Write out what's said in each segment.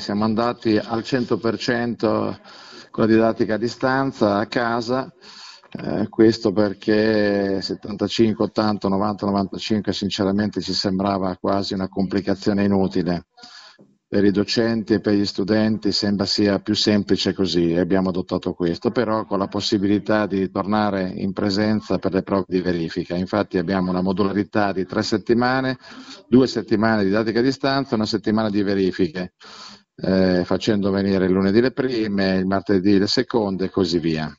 Siamo andati al 100% con la didattica a distanza, a casa, eh, questo perché 75, 80, 90, 95 sinceramente ci sembrava quasi una complicazione inutile. Per i docenti e per gli studenti sembra sia più semplice così e abbiamo adottato questo, però con la possibilità di tornare in presenza per le prove di verifica. Infatti abbiamo una modularità di tre settimane, due settimane di didattica a distanza e una settimana di verifiche eh, facendo venire il lunedì le prime, il martedì le seconde e così via.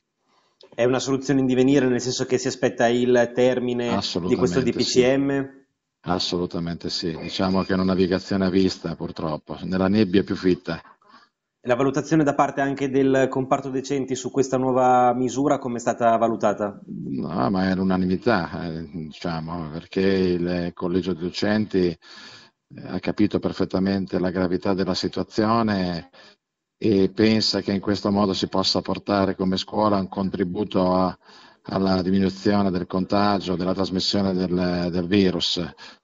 È una soluzione in divenire nel senso che si aspetta il termine di questo DPCM? Sì. Assolutamente sì, diciamo che è una navigazione a vista purtroppo, nella nebbia più fitta. La valutazione da parte anche del comparto decenti su questa nuova misura come è stata valutata? No, ma è l'unanimità, eh, diciamo, perché il collegio dei docenti ha capito perfettamente la gravità della situazione e pensa che in questo modo si possa portare come scuola un contributo a, alla diminuzione del contagio, della trasmissione del, del, virus.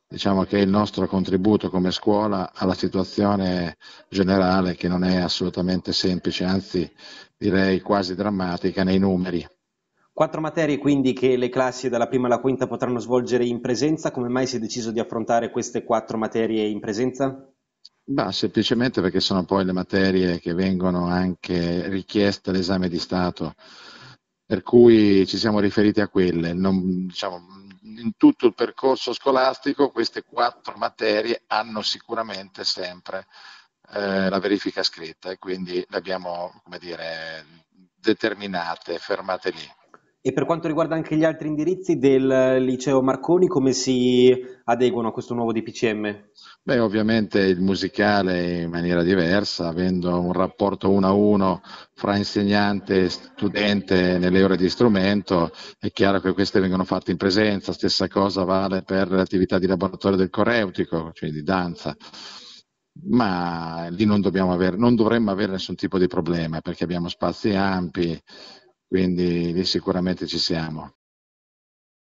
Diciamo che è il nostro contributo come scuola alla situazione generale che non è assolutamente semplice, anzi direi quasi drammatica nei numeri. Quattro materie quindi che le classi dalla prima alla quinta potranno svolgere in presenza, come mai si è deciso di affrontare queste quattro materie in presenza? Bah, semplicemente perché sono poi le materie che vengono anche richieste all'esame di Stato, per cui ci siamo riferiti a quelle. Non, diciamo, in tutto il percorso scolastico queste quattro materie hanno sicuramente sempre eh, la verifica scritta e quindi le abbiamo, come dire, determinate, fermate lì. E per quanto riguarda anche gli altri indirizzi del liceo Marconi, come si adeguano a questo nuovo DPCM? Beh, ovviamente il musicale in maniera diversa, avendo un rapporto uno a uno fra insegnante e studente nelle ore di strumento, è chiaro che queste vengono fatte in presenza, stessa cosa vale per le attività di laboratorio del coreutico, cioè di danza ma lì non, avere, non, dovremmo avere nessun tipo di problema perché abbiamo spazi ampi, quindi lì sicuramente ci siamo.